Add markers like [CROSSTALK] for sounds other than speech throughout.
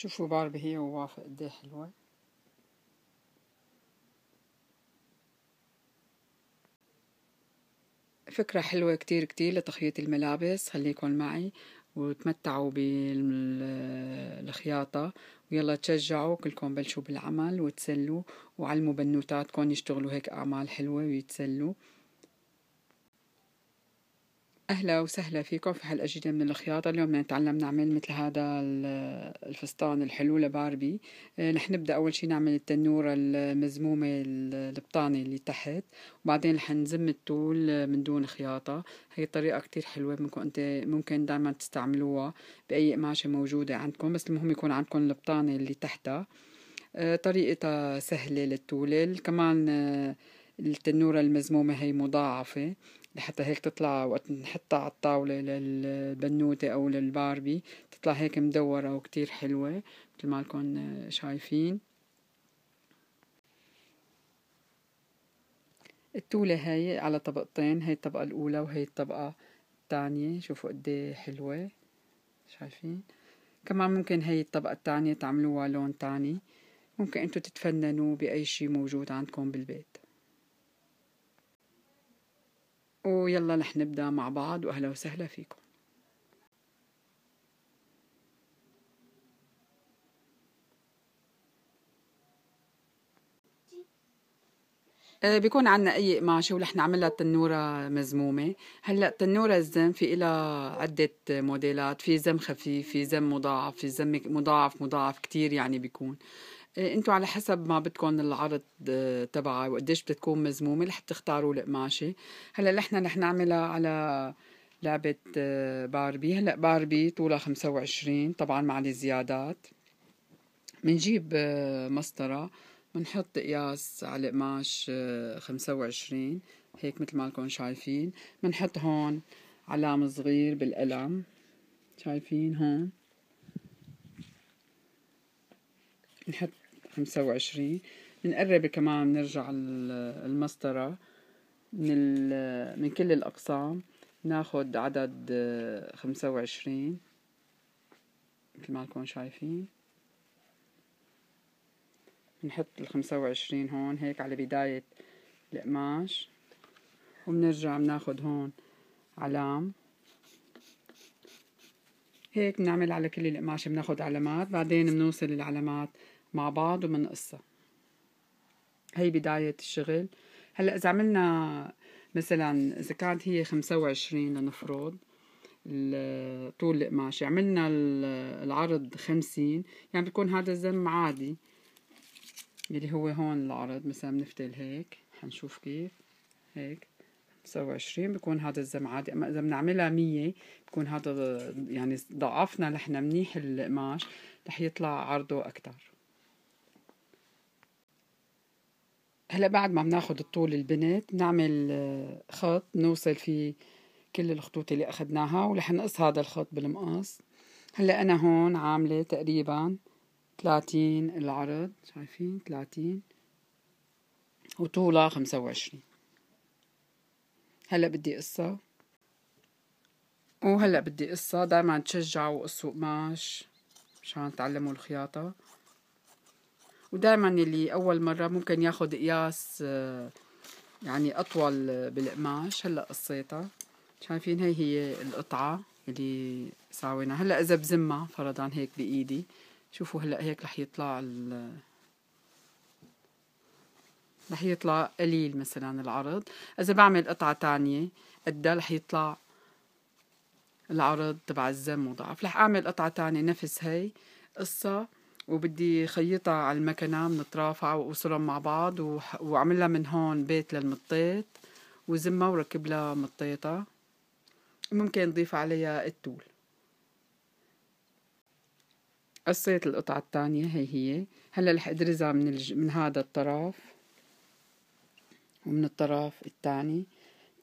شوفوا باربي هي ووافق قد إيه حلوه فكرة حلوة كتير كتير لتخييط الملابس خليكن معي وتمتعوا بالخياطة [HESITATION] ويلا تشجعوا كلكم بلشوا بالعمل وتسلوا وعلموا بنوتاتكم يشتغلوا هيك أعمال حلوة ويتسلوا اهلا وسهلا فيكم في حلقه جديده من الخياطه اليوم نتعلم نعمل مثل هذا الفستان الحلو لباربي رح آه، نبدا اول شي نعمل التنوره المزمومه البطانه اللي تحت وبعدين رح نزم التول من دون خياطه هي الطريقه كتير حلوه ممكن انت ممكن دائما تستعملوها باي قماشه موجوده عندكم بس المهم يكون عندكم البطانه اللي تحتها آه، طريقتها سهله للطول كمان آه، التنورة المزمومة هي مضاعفة لحتى هيك تطلع وقت نحطها على الطاولة للبنوتة أو للباربي تطلع هيك مدورة وكتير حلوة مثل ما لكم شايفين التولة هاي على طبقتين هاي الطبقة الأولى وهي الطبقة الثانية شوفوا قد إيه حلوة شايفين كمان ممكن هاي الطبقة الثانية تعملوها لون تاني ممكن انتو تتفننوا بأي شي موجود عندكم بالبيت ويلا رح نبدا مع بعض واهلا وسهلا فيكم آه، بيكون عنا اي قماشه ورح نعملها تنوره مزمومه هلا تنوره الزم في لها عده موديلات في زم خفيف في زم مضاعف في زم مضاعف مضاعف كتير يعني بيكون إيه، انتوا على حسب ما بدكم العرض آه، تبعها وقديش بتكون مزمومه رح تختاروا القماشه هلا نحن رح نعملها على لعبة آه، باربي هلا باربي طولها 25 طبعا مع الزيادات بنجيب آه، مسطرة بنحط قياس على القماش 25 هيك مثل ما لكم شايفين بنحط هون علام صغير بالقلم شايفين هون نحط خمسة وعشرين بنقرب كمان بنرجع المسطرة من, من كل الأقسام ناخد عدد آه، خمسة وعشرين مثل ما تكون شايفين بنحط الخمسة وعشرين هون هيك على بداية القماش وبنرجع بناخد هون علام هيك بنعمل على كل القماش بناخد علامات بعدين بنوصل العلامات مع بعض ومن قصة هي بداية الشغل هلا إذا عملنا مثلا إذا كانت هي خمسة وعشرين لنفرض طول القماشة عملنا العرض خمسين يعني بيكون هذا الزم عادي اللي هو هون العرض مثلا بنفتل هيك حنشوف كيف هيك خمسة وعشرين بيكون هذا الزم عادي أما إذا بنعملها مية بيكون هذا يعني ضعفنا نحن منيح القماش رح يطلع عرضه أكتر هلا بعد ما بناخد الطول البنات بنعمل آه، خط نوصل فيه كل الخطوط اللي أخدناها ورح نقص هذا الخط بالمقص هلا أنا هون عاملة تقريبا تلاتين العرض شايفين تلاتين وطولها خمسة وعشرين هلا بدي قصة وهلا بدي قصة دايما تشجعوا قصوا قماش مشان تعلموا الخياطة ودائما اللي اول مره ممكن ياخد قياس آه، يعني اطول بالقماش هلا قصيتها شايفين هي هي القطعه اللي ساويناها هلا اذا بزمها فرضا هيك بايدي شوفوا هلا هيك رح يطلع ال رح يطلع قليل مثلا العرض اذا بعمل قطعه تانية قدها رح يطلع العرض تبع الزم مضاعف رح اعمل قطعه تانية نفس هي قصه وبدي خيطها على المكنة من الطرافة وأوصلهم مع بعض وعملها من هون بيت للمطيط وزمها وركب لها مطيطة ممكن نضيف عليها التول قصيت القطعة الثانية هي هي هلا رح ادرزها من الج... من هذا الطرف ومن الطرف الثاني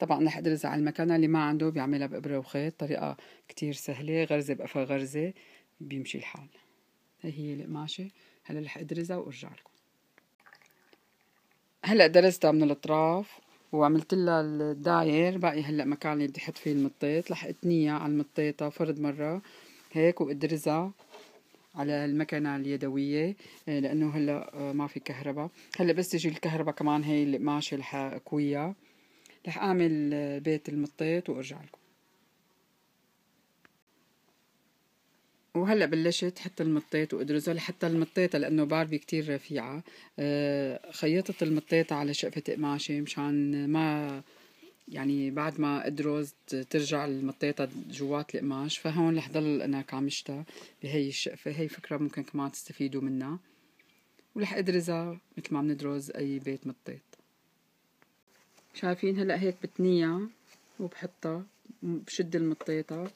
طبعا رح ادرزها على المكنة اللي ما عنده بيعملها بإبرة وخيط طريقة كتير سهلة غرزة بقفا غرزة بيمشي الحال هي هي القماشة هلا رح ادرزها وارجع لكم هلا درستها من الاطراف وعملت لها الداير باقي هلا مكان اللي بدي احط فيه المطيط رح اتنيها على المطيطه فرد مره هيك وادرزها على المكنة اليدوية آه، لأنه هلا آه، ما في كهرباء هلا بس تجي الكهرباء كمان هي القماشة رح أكويها رح أعمل آه، بيت المطيط وأرجع لكم وهلا بلشت حط المطيط وادرزه حتى المطيطه لانه باربي كتير رفيعه آه، خيطت المطيطه على شقفه قماشه مشان ما يعني بعد ما ادرز ترجع المطيطه جوات القماش فهون رح ضل انا كعمشتها بهي الشقفه هي فكره ممكن كمان تستفيدوا منها ورح ادرزها مثل ما بندرز اي بيت مطيط شايفين هلا هيك بتنيع وبحطها بشد المطيطه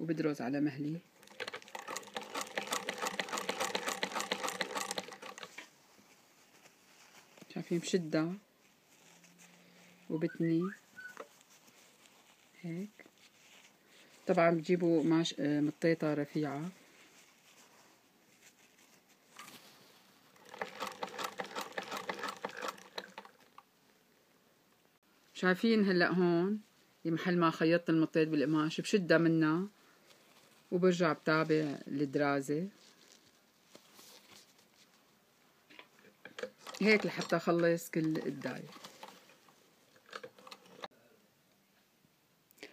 وبدرز على مهلي شايفين بشدة وبتني هيك طبعا بتجيبوا ماش آه، مطيطة رفيعة شايفين هلا هون محل ما خيطت المطيط بالقماش بشدة منها وبرجع بتابع الدرازة هيك لحتى اخلص كل الداية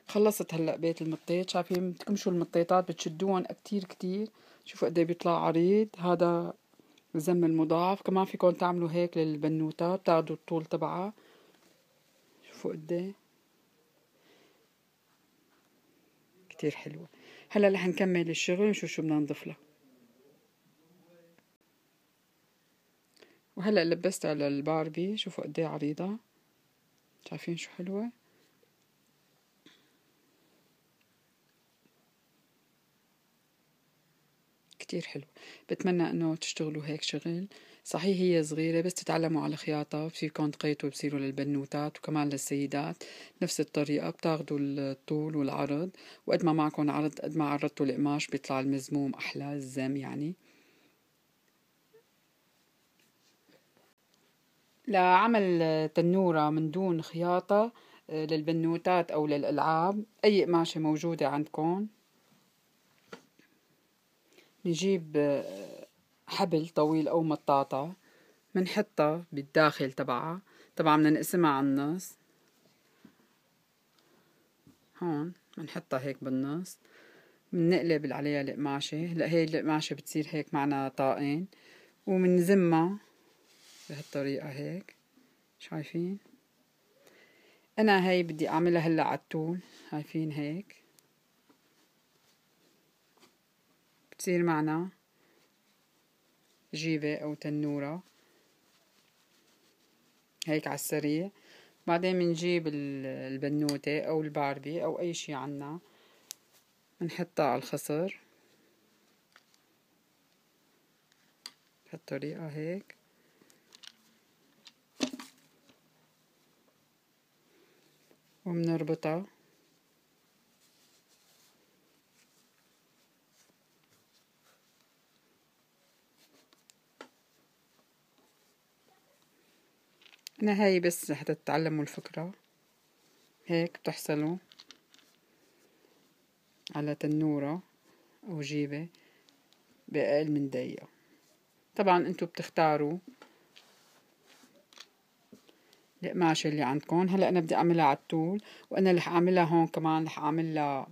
خلصت هلا بيت المطيط شايفين بتكمشوا المطيطات بتشدوهم كتير كتير شوفوا قد إيه بيطلع عريض هذا الزم المضاعف كمان فيكم تعملوا هيك للبنوتة بتاخدوا الطول تبعها شوفوا قد إيه. كتير حلوة هلا رح نكمل الشغل نشوف شو بدنا نضيف له وهلا لبست على الباربي شوفوا قد ايه عريضه شايفين شو حلوه كتير حلو بتمنى انه تشتغلوا هيك شغل صحيح هي صغيرة بس تتعلموا على الخياطة بصيركم تقيتوا بصيروا للبنوتات وكمان للسيدات نفس الطريقة بتاخدوا الطول والعرض وقد ما معكم عرض قد ما عرضتوا القماش بيطلع المزموم أحلى الزام يعني لعمل تنورة من دون خياطة آه، للبنوتات أو للألعاب أي قماشة موجودة عندكم نجيب آه، حبل طويل أو مطاطة منحطها بالداخل تبعها طبعا مننقسمها على النص هون منحطها هيك بالنص بنقلب عليها القماشة هلا هي القماشة بتصير هيك معنا طاقين ومنزمها بهالطريقة هيك شايفين أنا هاي بدي أعملها هلا على الطول شايفين هيك بتصير معنا جيفة أو تنورة هيك على السريع بعدين بنجيب البنوتة أو الباربي أو أي شي عنا بنحطها على الخصر بهالطريقة هيك وبنربطها نهاية بس حتى تتعلموا الفكرة هيك بتحصلوا على تنورة أو جيبة بأقل من دقيقة طبعا انتو بتختاروا القماشة اللي عندكم هلا أنا بدي أعملها على الطول وأنا رح أعملها هون كمان رح أعملها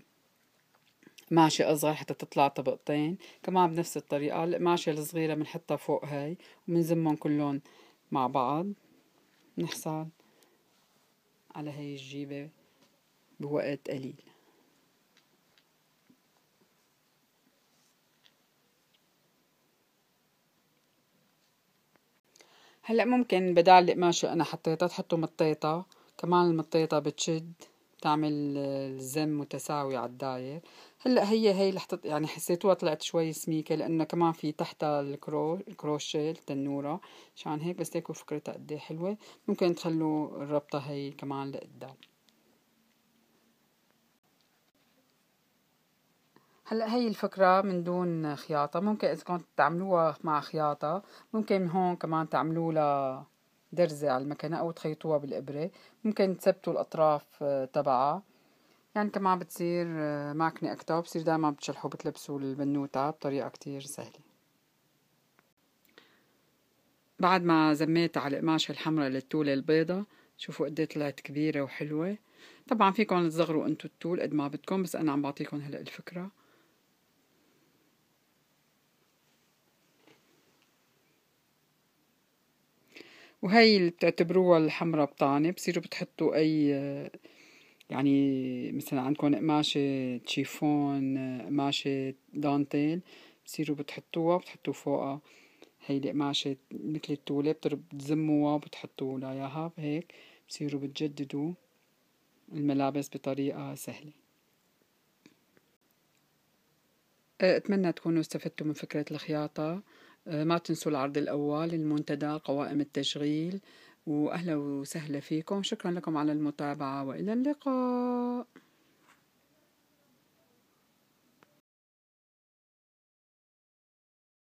قماشة أصغر حتى تطلع طبقتين كمان بنفس الطريقة القماشة الصغيرة بنحطها فوق هاي وبنزمهم كلهم مع بعض نحصل على هاي الجيبة بوقت قليل هلا ممكن بدال القماشة انا حطيتها تحطوا مطيطة كمان المطيطة بتشد تعمل الزم متساوي على الداير هلا هي هي رح تط... يعني حسيتوها طلعت شوي سميكه لانه كمان في تحتها الكرو... الكروشيه التنوره مشان هيك بس تكون فكرتها قد إيه حلوه ممكن تخلوا الربطه هي كمان لقدام هلا هي الفكرة من دون خياطة ممكن إذا كنت تعملوها مع خياطة ممكن هون كمان تعملوا لها درزة على المكنة أو تخيطوها بالإبرة ممكن تثبتوا الأطراف آه، تبعها يعني كمان بتصير آه، معكنة أكتر بصير دايما بتشلحوا بتلبسوا البنوتة بطريقة كتير سهلة بعد ما زميت على القماشة الحمراء للتولة البيضة شوفوا قد طلعت كبيرة وحلوة طبعا فيكم تصغروا انتو التول قد ما بدكم بس أنا عم بعطيكم هلأ الفكرة وهي اللي بتعتبروها الحمرة بطانة بصيروا بتحطوا أي يعني مثلا عندكم قماشة تشيفون قماشة دانتيل بصيروا بتحطوها بتحطوا فوقها هي القماشة مثل التولة بتزموها بتحطوا لها هيك بصيروا بتجددوا الملابس بطريقة سهلة أتمنى تكونوا استفدتوا من فكرة الخياطة آه، ما تنسوا العرض الأول المنتدى قوائم التشغيل وأهلا وسهلا فيكم شكرا لكم على المتابعة وإلى اللقاء